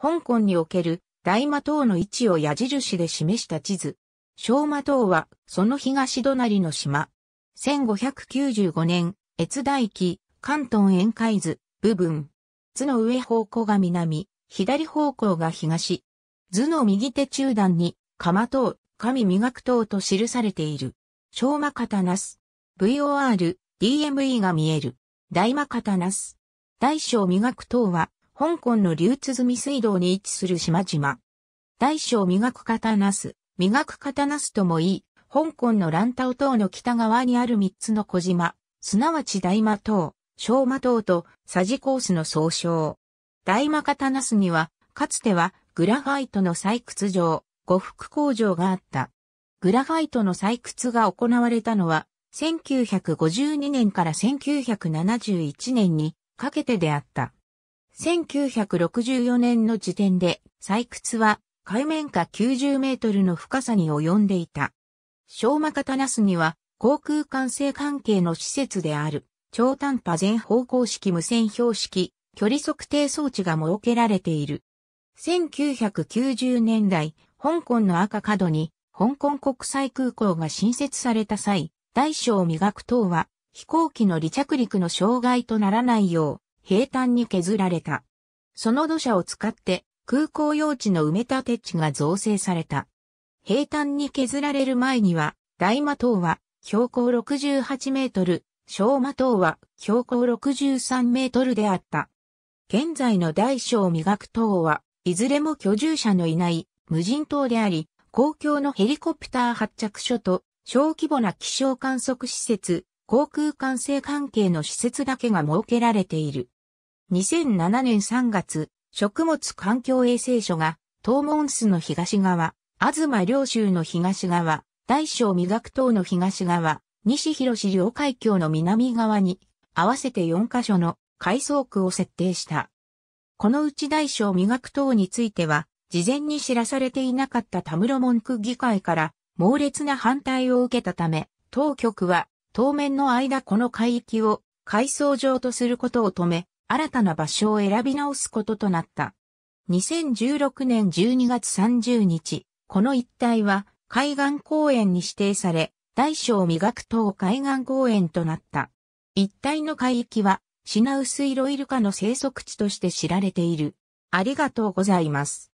香港における大魔島の位置を矢印で示した地図。小魔島はその東隣の島。1595年、越大記、関東沿海図、部分。図の上方向が南、左方向が東。図の右手中段に、釜島、神磨く島と記されている。小魔方な VOR、DME が見える。大魔方な大小磨く島は、香港の流通済水道に位置する島々。大小磨く方なす、磨く方なすともいい、香港の乱島島の北側にある三つの小島、すなわち大魔島、小魔島とサジコースの総称。大魔方なすには、かつてはグラファイトの採掘場、呉服工場があった。グラファイトの採掘が行われたのは、1952年から1971年にかけてであった。1964年の時点で採掘は海面下90メートルの深さに及んでいた。小間方ナスには航空管制関係の施設である超短波全方向式無線標識距離測定装置が設けられている。1990年代、香港の赤角に香港国際空港が新設された際、大小磨く等は飛行機の離着陸の障害とならないよう平坦に削られた。その土砂を使って空港用地の埋め立て地が造成された。平坦に削られる前には、大魔塔は標高68メートル、小魔塔は標高63メートルであった。現在の大小磨く塔は、いずれも居住者のいない無人島であり、公共のヘリコプター発着所と小規模な気象観測施設、航空管制関係の施設だけが設けられている。2007年3月、食物環境衛生所が、東門巣の東側、東領州の東側、大小磨く島の東側、西広市領海峡の南側に、合わせて4カ所の改装区を設定した。このうち大小磨く等については、事前に知らされていなかった田室文区議会から猛烈な反対を受けたため、当局は当面の間この海域を改装場とすることを止め、新たな場所を選び直すこととなった。2016年12月30日、この一帯は海岸公園に指定され、大小磨く等海岸公園となった。一帯の海域は、品薄色ロイルカの生息地として知られている。ありがとうございます。